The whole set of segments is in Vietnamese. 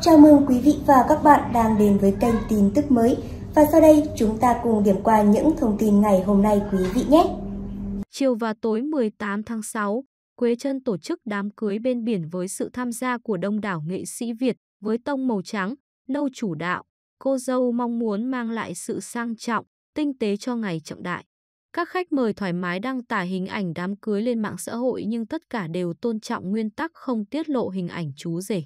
Chào mừng quý vị và các bạn đang đến với kênh tin tức mới. Và sau đây chúng ta cùng điểm qua những thông tin ngày hôm nay quý vị nhé. Chiều và tối 18 tháng 6, Quế Trân tổ chức đám cưới bên biển với sự tham gia của đông đảo nghệ sĩ Việt với tông màu trắng, nâu chủ đạo. Cô dâu mong muốn mang lại sự sang trọng, tinh tế cho ngày trọng đại. Các khách mời thoải mái đăng tải hình ảnh đám cưới lên mạng xã hội nhưng tất cả đều tôn trọng nguyên tắc không tiết lộ hình ảnh chú rể.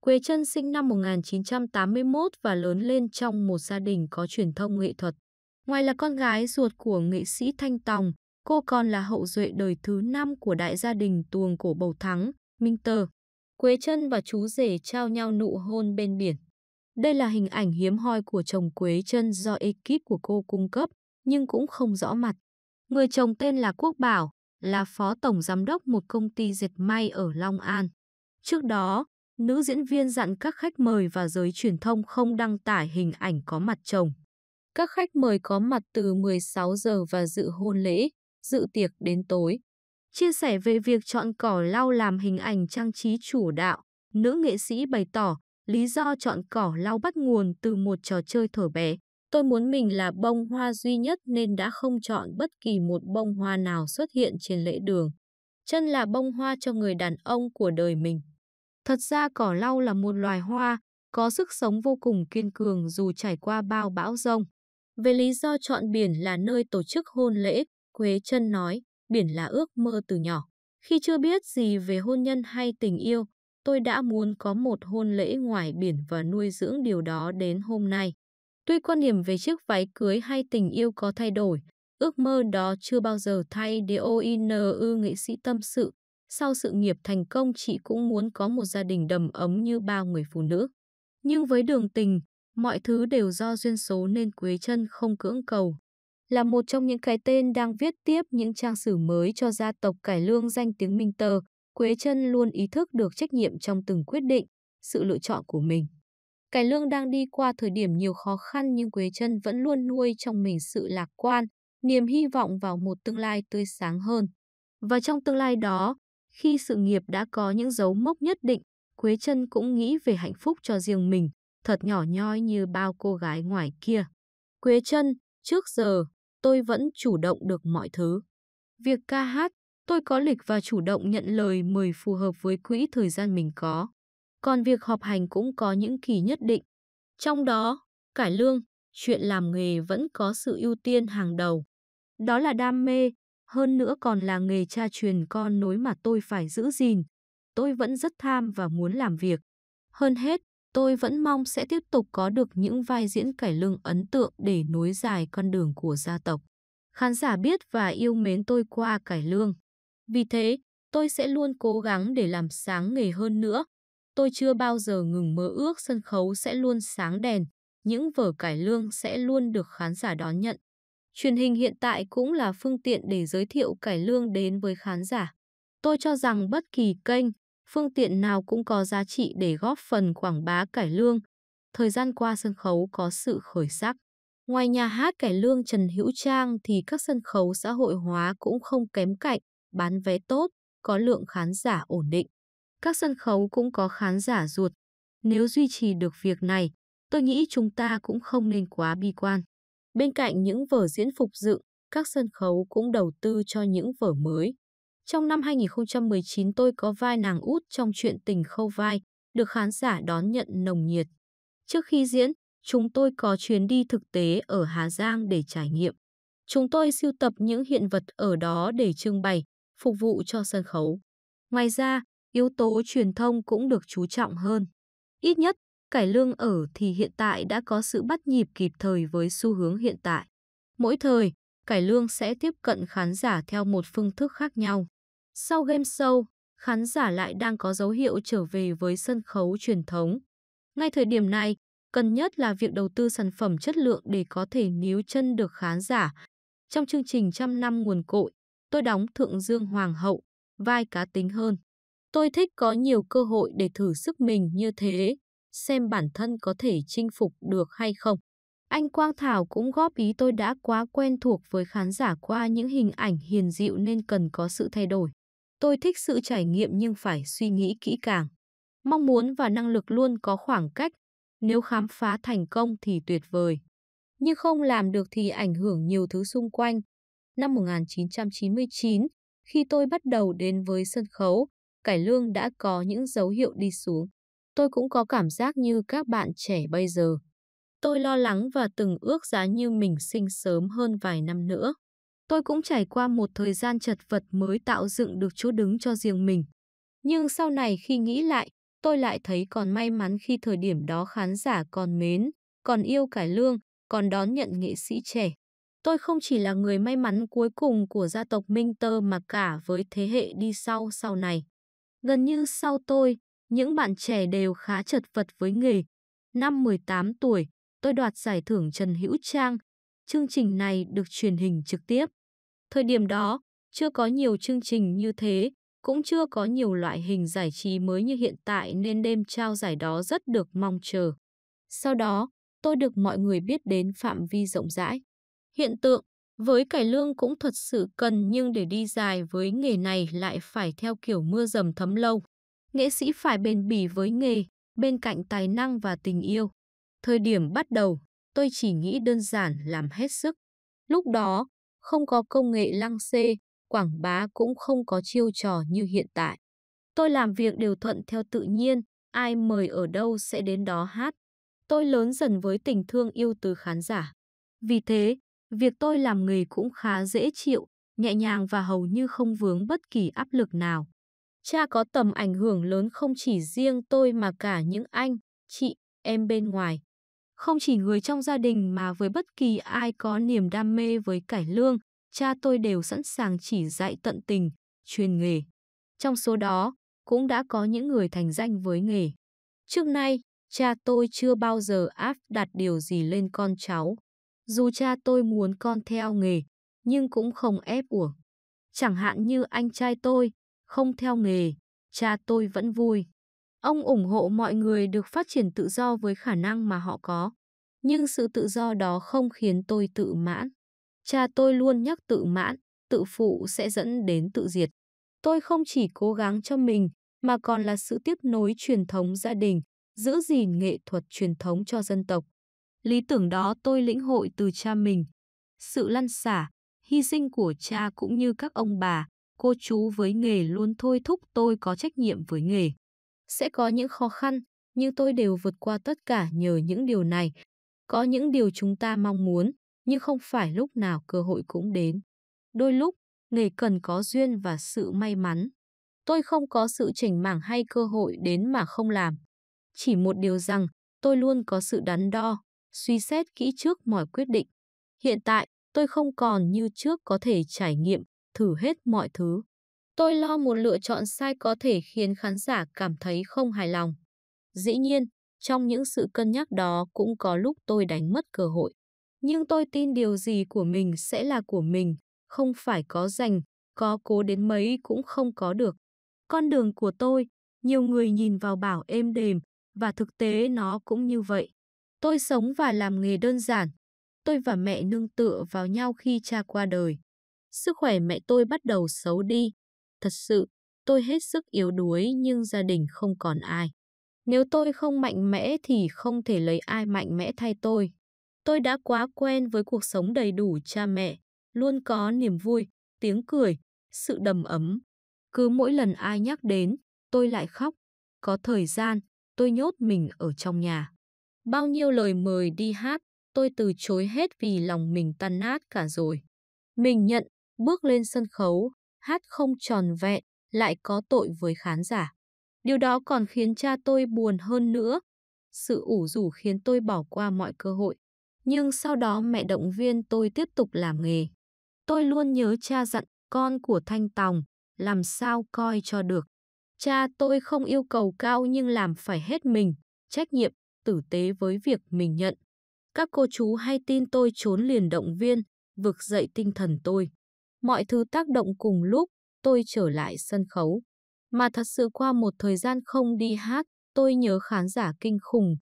Quế Trân sinh năm 1981 và lớn lên trong một gia đình có truyền thông nghệ thuật. Ngoài là con gái ruột của nghệ sĩ Thanh Tòng, cô còn là hậu duệ đời thứ năm của đại gia đình tuồng cổ Bầu Thắng, Minh Tờ. Quế Trân và chú rể trao nhau nụ hôn bên biển. Đây là hình ảnh hiếm hoi của chồng Quế Trân do ekip của cô cung cấp, nhưng cũng không rõ mặt. Người chồng tên là Quốc Bảo, là phó tổng giám đốc một công ty dệt may ở Long An. Trước đó, nữ diễn viên dặn các khách mời và giới truyền thông không đăng tải hình ảnh có mặt chồng. Các khách mời có mặt từ 16 giờ và dự hôn lễ, dự tiệc đến tối. Chia sẻ về việc chọn cỏ lau làm hình ảnh trang trí chủ đạo, nữ nghệ sĩ bày tỏ lý do chọn cỏ lau bắt nguồn từ một trò chơi thổi bé. Tôi muốn mình là bông hoa duy nhất nên đã không chọn bất kỳ một bông hoa nào xuất hiện trên lễ đường. Chân là bông hoa cho người đàn ông của đời mình. Thật ra cỏ lau là một loài hoa, có sức sống vô cùng kiên cường dù trải qua bao bão rông. Về lý do chọn biển là nơi tổ chức hôn lễ, Quế Trân nói, biển là ước mơ từ nhỏ. Khi chưa biết gì về hôn nhân hay tình yêu, tôi đã muốn có một hôn lễ ngoài biển và nuôi dưỡng điều đó đến hôm nay. Tuy quan điểm về chiếc váy cưới hay tình yêu có thay đổi, ước mơ đó chưa bao giờ thay Dioin ư nghệ sĩ tâm sự, sau sự nghiệp thành công chị cũng muốn có một gia đình đầm ấm như bao người phụ nữ. Nhưng với đường tình, mọi thứ đều do duyên số nên Quế chân không cưỡng cầu. Là một trong những cái tên đang viết tiếp những trang sử mới cho gia tộc cải lương danh tiếng Minh Tờ, Quế chân luôn ý thức được trách nhiệm trong từng quyết định, sự lựa chọn của mình. Cải lương đang đi qua thời điểm nhiều khó khăn nhưng Quế chân vẫn luôn nuôi trong mình sự lạc quan, niềm hy vọng vào một tương lai tươi sáng hơn. Và trong tương lai đó, khi sự nghiệp đã có những dấu mốc nhất định, Quế Trân cũng nghĩ về hạnh phúc cho riêng mình, thật nhỏ nhoi như bao cô gái ngoài kia. Quế Trân, trước giờ, tôi vẫn chủ động được mọi thứ. Việc ca hát, tôi có lịch và chủ động nhận lời mời phù hợp với quỹ thời gian mình có. Còn việc họp hành cũng có những kỳ nhất định. Trong đó, cải lương, chuyện làm nghề vẫn có sự ưu tiên hàng đầu. Đó là đam mê, hơn nữa còn là nghề cha truyền con nối mà tôi phải giữ gìn. Tôi vẫn rất tham và muốn làm việc. Hơn hết, tôi vẫn mong sẽ tiếp tục có được những vai diễn cải lương ấn tượng để nối dài con đường của gia tộc. Khán giả biết và yêu mến tôi qua cải lương. Vì thế, tôi sẽ luôn cố gắng để làm sáng nghề hơn nữa. Tôi chưa bao giờ ngừng mơ ước sân khấu sẽ luôn sáng đèn, những vở cải lương sẽ luôn được khán giả đón nhận truyền hình hiện tại cũng là phương tiện để giới thiệu cải lương đến với khán giả. Tôi cho rằng bất kỳ kênh, phương tiện nào cũng có giá trị để góp phần quảng bá cải lương. Thời gian qua sân khấu có sự khởi sắc. Ngoài nhà hát cải lương Trần Hữu Trang thì các sân khấu xã hội hóa cũng không kém cạnh, bán vé tốt, có lượng khán giả ổn định. Các sân khấu cũng có khán giả ruột. Nếu duy trì được việc này, tôi nghĩ chúng ta cũng không nên quá bi quan. Bên cạnh những vở diễn phục dựng, các sân khấu cũng đầu tư cho những vở mới. Trong năm 2019 tôi có vai nàng út trong chuyện tình khâu vai, được khán giả đón nhận nồng nhiệt. Trước khi diễn, chúng tôi có chuyến đi thực tế ở Hà Giang để trải nghiệm. Chúng tôi siêu tập những hiện vật ở đó để trưng bày, phục vụ cho sân khấu. Ngoài ra, yếu tố truyền thông cũng được chú trọng hơn. Ít nhất, cải lương ở thì hiện tại đã có sự bắt nhịp kịp thời với xu hướng hiện tại. Mỗi thời, cải lương sẽ tiếp cận khán giả theo một phương thức khác nhau. Sau game show, khán giả lại đang có dấu hiệu trở về với sân khấu truyền thống. Ngay thời điểm này, cần nhất là việc đầu tư sản phẩm chất lượng để có thể níu chân được khán giả. Trong chương trình trăm năm nguồn cội, tôi đóng Thượng Dương Hoàng hậu, vai cá tính hơn. Tôi thích có nhiều cơ hội để thử sức mình như thế xem bản thân có thể chinh phục được hay không. Anh Quang Thảo cũng góp ý tôi đã quá quen thuộc với khán giả qua những hình ảnh hiền dịu nên cần có sự thay đổi. Tôi thích sự trải nghiệm nhưng phải suy nghĩ kỹ càng. Mong muốn và năng lực luôn có khoảng cách. Nếu khám phá thành công thì tuyệt vời. Nhưng không làm được thì ảnh hưởng nhiều thứ xung quanh. Năm 1999, khi tôi bắt đầu đến với sân khấu, cải lương đã có những dấu hiệu đi xuống tôi cũng có cảm giác như các bạn trẻ bây giờ. Tôi lo lắng và từng ước giá như mình sinh sớm hơn vài năm nữa. Tôi cũng trải qua một thời gian chật vật mới tạo dựng được chỗ đứng cho riêng mình. Nhưng sau này khi nghĩ lại, tôi lại thấy còn may mắn khi thời điểm đó khán giả còn mến, còn yêu cải lương, còn đón nhận nghệ sĩ trẻ. Tôi không chỉ là người may mắn cuối cùng của gia tộc Minh Tơ mà cả với thế hệ đi sau sau này. Gần như sau tôi, những bạn trẻ đều khá chật vật với nghề. Năm 18 tuổi, tôi đoạt giải thưởng Trần Hữu Trang. Chương trình này được truyền hình trực tiếp. Thời điểm đó, chưa có nhiều chương trình như thế, cũng chưa có nhiều loại hình giải trí mới như hiện tại nên đêm trao giải đó rất được mong chờ. Sau đó, tôi được mọi người biết đến phạm vi rộng rãi. Hiện tượng, với cải lương cũng thật sự cần nhưng để đi dài với nghề này lại phải theo kiểu mưa dầm thấm lâu nghệ sĩ phải bền bỉ với nghề, bên cạnh tài năng và tình yêu. Thời điểm bắt đầu, tôi chỉ nghĩ đơn giản làm hết sức. Lúc đó, không có công nghệ lăng xê, quảng bá cũng không có chiêu trò như hiện tại. Tôi làm việc đều thuận theo tự nhiên, ai mời ở đâu sẽ đến đó hát. Tôi lớn dần với tình thương yêu từ khán giả. Vì thế, việc tôi làm nghề cũng khá dễ chịu, nhẹ nhàng và hầu như không vướng bất kỳ áp lực nào. Cha có tầm ảnh hưởng lớn không chỉ riêng tôi mà cả những anh, chị, em bên ngoài. Không chỉ người trong gia đình mà với bất kỳ ai có niềm đam mê với cải lương, cha tôi đều sẵn sàng chỉ dạy tận tình, truyền nghề. Trong số đó, cũng đã có những người thành danh với nghề. Trước nay, cha tôi chưa bao giờ áp đặt điều gì lên con cháu. Dù cha tôi muốn con theo nghề, nhưng cũng không ép uổng. Chẳng hạn như anh trai tôi, không theo nghề, cha tôi vẫn vui. Ông ủng hộ mọi người được phát triển tự do với khả năng mà họ có. Nhưng sự tự do đó không khiến tôi tự mãn. Cha tôi luôn nhắc tự mãn, tự phụ sẽ dẫn đến tự diệt. Tôi không chỉ cố gắng cho mình, mà còn là sự tiếp nối truyền thống gia đình, giữ gìn nghệ thuật truyền thống cho dân tộc. Lý tưởng đó tôi lĩnh hội từ cha mình. Sự lăn xả, hy sinh của cha cũng như các ông bà, cô chú với nghề luôn thôi thúc tôi có trách nhiệm với nghề. Sẽ có những khó khăn, nhưng tôi đều vượt qua tất cả nhờ những điều này. Có những điều chúng ta mong muốn, nhưng không phải lúc nào cơ hội cũng đến. Đôi lúc, nghề cần có duyên và sự may mắn. Tôi không có sự chỉnh mảng hay cơ hội đến mà không làm. Chỉ một điều rằng, tôi luôn có sự đắn đo, suy xét kỹ trước mọi quyết định. Hiện tại, tôi không còn như trước có thể trải nghiệm thử hết mọi thứ. Tôi lo một lựa chọn sai có thể khiến khán giả cảm thấy không hài lòng. Dĩ nhiên, trong những sự cân nhắc đó cũng có lúc tôi đánh mất cơ hội. Nhưng tôi tin điều gì của mình sẽ là của mình, không phải có dành, có cố đến mấy cũng không có được. Con đường của tôi, nhiều người nhìn vào bảo êm đềm, và thực tế nó cũng như vậy. Tôi sống và làm nghề đơn giản. Tôi và mẹ nương tựa vào nhau khi cha qua đời. Sức khỏe mẹ tôi bắt đầu xấu đi. Thật sự, tôi hết sức yếu đuối nhưng gia đình không còn ai. Nếu tôi không mạnh mẽ thì không thể lấy ai mạnh mẽ thay tôi. Tôi đã quá quen với cuộc sống đầy đủ cha mẹ, luôn có niềm vui, tiếng cười, sự đầm ấm. Cứ mỗi lần ai nhắc đến, tôi lại khóc. Có thời gian, tôi nhốt mình ở trong nhà. Bao nhiêu lời mời đi hát, tôi từ chối hết vì lòng mình tan nát cả rồi. Mình nhận bước lên sân khấu, hát không tròn vẹn, lại có tội với khán giả. Điều đó còn khiến cha tôi buồn hơn nữa. Sự ủ rủ khiến tôi bỏ qua mọi cơ hội. Nhưng sau đó mẹ động viên tôi tiếp tục làm nghề. Tôi luôn nhớ cha dặn con của Thanh Tòng, làm sao coi cho được. Cha tôi không yêu cầu cao nhưng làm phải hết mình, trách nhiệm, tử tế với việc mình nhận. Các cô chú hay tin tôi trốn liền động viên, vực dậy tinh thần tôi mọi thứ tác động cùng lúc, tôi trở lại sân khấu. Mà thật sự qua một thời gian không đi hát, tôi nhớ khán giả kinh khủng.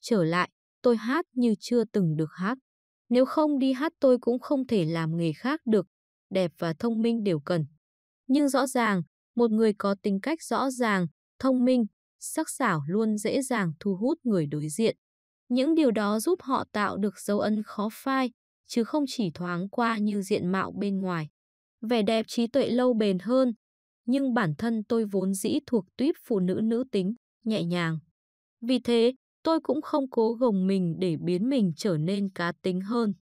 Trở lại, tôi hát như chưa từng được hát. Nếu không đi hát tôi cũng không thể làm nghề khác được, đẹp và thông minh đều cần. Nhưng rõ ràng, một người có tính cách rõ ràng, thông minh, sắc sảo luôn dễ dàng thu hút người đối diện. Những điều đó giúp họ tạo được dấu ấn khó phai, chứ không chỉ thoáng qua như diện mạo bên ngoài vẻ đẹp trí tuệ lâu bền hơn. Nhưng bản thân tôi vốn dĩ thuộc tuyếp phụ nữ nữ tính, nhẹ nhàng. Vì thế, tôi cũng không cố gồng mình để biến mình trở nên cá tính hơn.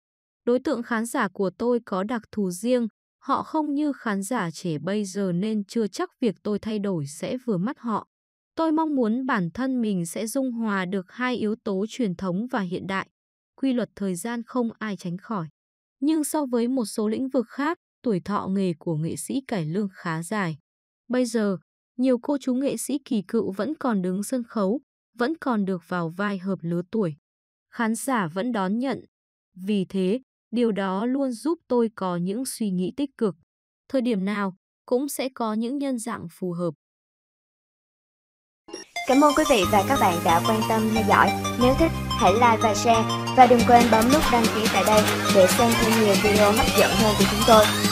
Đối tượng khán giả của tôi có đặc thù riêng, họ không như khán giả trẻ bây giờ nên chưa chắc việc tôi thay đổi sẽ vừa mắt họ. Tôi mong muốn bản thân mình sẽ dung hòa được hai yếu tố truyền thống và hiện đại. Quy luật thời gian không ai tránh khỏi. Nhưng so với một số lĩnh vực khác, tuổi thọ nghề của nghệ sĩ cải lương khá dài. Bây giờ, nhiều cô chú nghệ sĩ kỳ cựu vẫn còn đứng sân khấu, vẫn còn được vào vai hợp lứa tuổi. Khán giả vẫn đón nhận. Vì thế, điều đó luôn giúp tôi có những suy nghĩ tích cực. Thời điểm nào cũng sẽ có những nhân dạng phù hợp. Cảm ơn quý vị và các bạn đã quan tâm theo dõi. Nếu thích, hãy like và share. Và đừng quên bấm nút đăng ký tại đây để xem thêm nhiều video hấp dẫn hơn của chúng tôi.